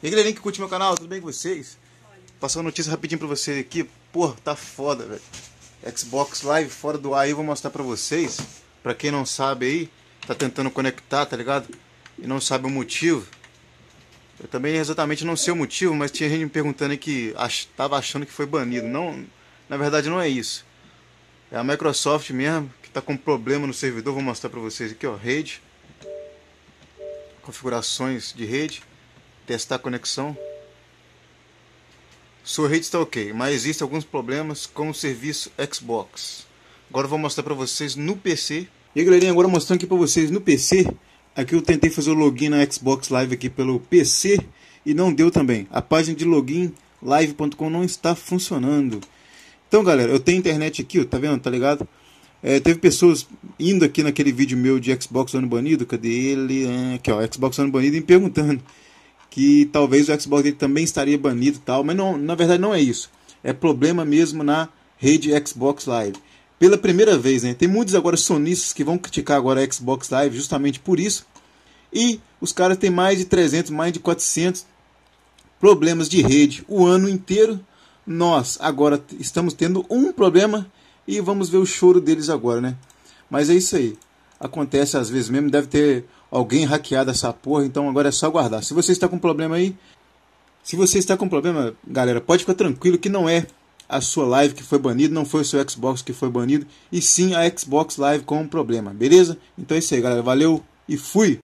E aí, galerinha que curte meu canal, tudo bem com vocês? Passar uma notícia rapidinho pra vocês aqui. Pô, tá foda, velho. Xbox Live fora do ar aí, vou mostrar pra vocês. Pra quem não sabe aí, tá tentando conectar, tá ligado? E não sabe o motivo. Eu também exatamente não sei o motivo, mas tinha gente me perguntando aí que ach tava achando que foi banido. Não, na verdade não é isso. É a Microsoft mesmo, que tá com problema no servidor. Vou mostrar pra vocês aqui, ó. Rede. Configurações de rede Testar a conexão. Sua rede está ok, mas existem alguns problemas com o serviço Xbox. Agora eu vou mostrar para vocês no PC. E aí galerinha, agora mostrando aqui para vocês no PC. Aqui eu tentei fazer o login na Xbox Live aqui pelo PC e não deu também. A página de login live.com não está funcionando. Então galera, eu tenho internet aqui, ó, tá vendo? Tá ligado? É, teve pessoas indo aqui naquele vídeo meu de Xbox Ano Banido, cadê ele? Aqui ó, Xbox Ano Banido e me perguntando que talvez o Xbox dele também estaria banido tal, mas não, na verdade não é isso. É problema mesmo na rede Xbox Live. Pela primeira vez, né? Tem muitos agora sonistas que vão criticar agora a Xbox Live justamente por isso. E os caras têm mais de 300, mais de 400 problemas de rede o ano inteiro. Nós agora estamos tendo um problema e vamos ver o choro deles agora, né? Mas é isso aí. Acontece às vezes mesmo, deve ter alguém hackeado essa porra, então agora é só aguardar. Se você está com problema aí, se você está com problema, galera, pode ficar tranquilo que não é a sua live que foi banida, não foi o seu Xbox que foi banido, e sim a Xbox Live com um problema, beleza? Então é isso aí, galera, valeu e fui!